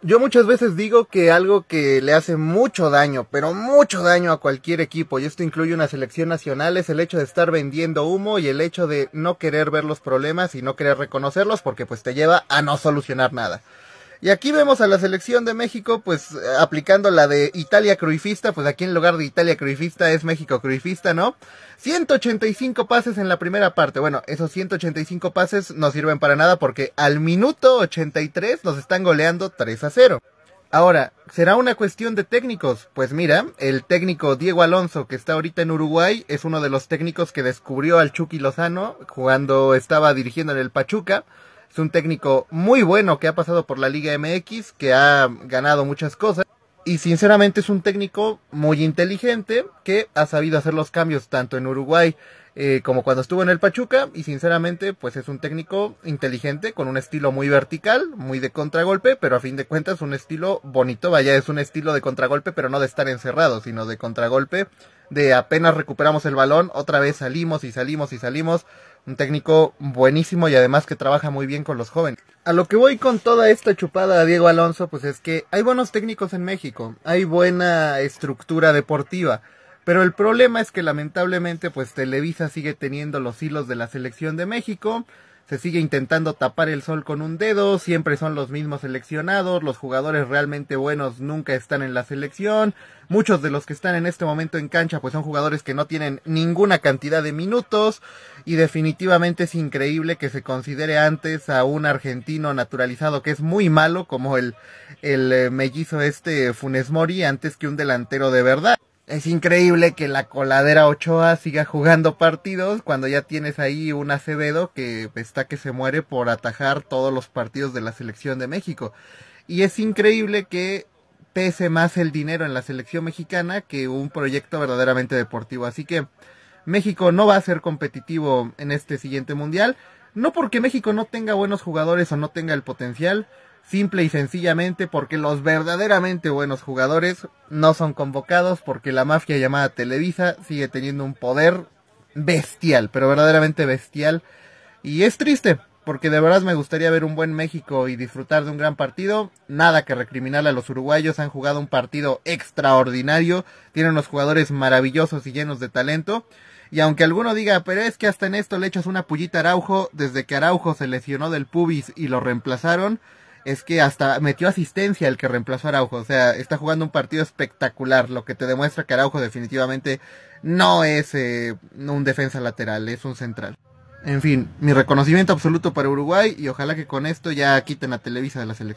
Yo muchas veces digo que algo que le hace mucho daño, pero mucho daño a cualquier equipo, y esto incluye una selección nacional, es el hecho de estar vendiendo humo y el hecho de no querer ver los problemas y no querer reconocerlos porque pues te lleva a no solucionar nada. Y aquí vemos a la selección de México, pues aplicando la de Italia cruifista, pues aquí en lugar de Italia cruifista es México cruifista, ¿no? 185 pases en la primera parte. Bueno, esos 185 pases no sirven para nada porque al minuto 83 nos están goleando 3 a 0. Ahora, ¿será una cuestión de técnicos? Pues mira, el técnico Diego Alonso, que está ahorita en Uruguay, es uno de los técnicos que descubrió al Chucky Lozano cuando estaba dirigiendo en el Pachuca. Es un técnico muy bueno que ha pasado por la Liga MX, que ha ganado muchas cosas. Y sinceramente es un técnico muy inteligente que ha sabido hacer los cambios tanto en Uruguay eh, como cuando estuvo en el Pachuca. Y sinceramente pues es un técnico inteligente con un estilo muy vertical, muy de contragolpe, pero a fin de cuentas un estilo bonito. Vaya, es un estilo de contragolpe, pero no de estar encerrado, sino de contragolpe de apenas recuperamos el balón, otra vez salimos y salimos y salimos un técnico buenísimo y además que trabaja muy bien con los jóvenes. A lo que voy con toda esta chupada a Diego Alonso, pues es que hay buenos técnicos en México, hay buena estructura deportiva, pero el problema es que lamentablemente pues Televisa sigue teniendo los hilos de la selección de México, se sigue intentando tapar el sol con un dedo, siempre son los mismos seleccionados, los jugadores realmente buenos nunca están en la selección, muchos de los que están en este momento en cancha pues son jugadores que no tienen ninguna cantidad de minutos y definitivamente es increíble que se considere antes a un argentino naturalizado que es muy malo como el, el eh, mellizo este Funes Mori antes que un delantero de verdad es increíble que la coladera Ochoa siga jugando partidos cuando ya tienes ahí un Acevedo que está que se muere por atajar todos los partidos de la selección de México. Y es increíble que pese más el dinero en la selección mexicana que un proyecto verdaderamente deportivo. Así que México no va a ser competitivo en este siguiente mundial. No porque México no tenga buenos jugadores o no tenga el potencial, simple y sencillamente porque los verdaderamente buenos jugadores no son convocados porque la mafia llamada Televisa sigue teniendo un poder bestial, pero verdaderamente bestial. Y es triste, porque de verdad me gustaría ver un buen México y disfrutar de un gran partido. Nada que recriminar a los uruguayos, han jugado un partido extraordinario, tienen unos jugadores maravillosos y llenos de talento. Y aunque alguno diga, pero es que hasta en esto le echas una pullita a Araujo, desde que Araujo se lesionó del pubis y lo reemplazaron, es que hasta metió asistencia el que reemplazó a Araujo. O sea, está jugando un partido espectacular, lo que te demuestra que Araujo definitivamente no es eh, un defensa lateral, es un central. En fin, mi reconocimiento absoluto para Uruguay y ojalá que con esto ya quiten a Televisa de la selección.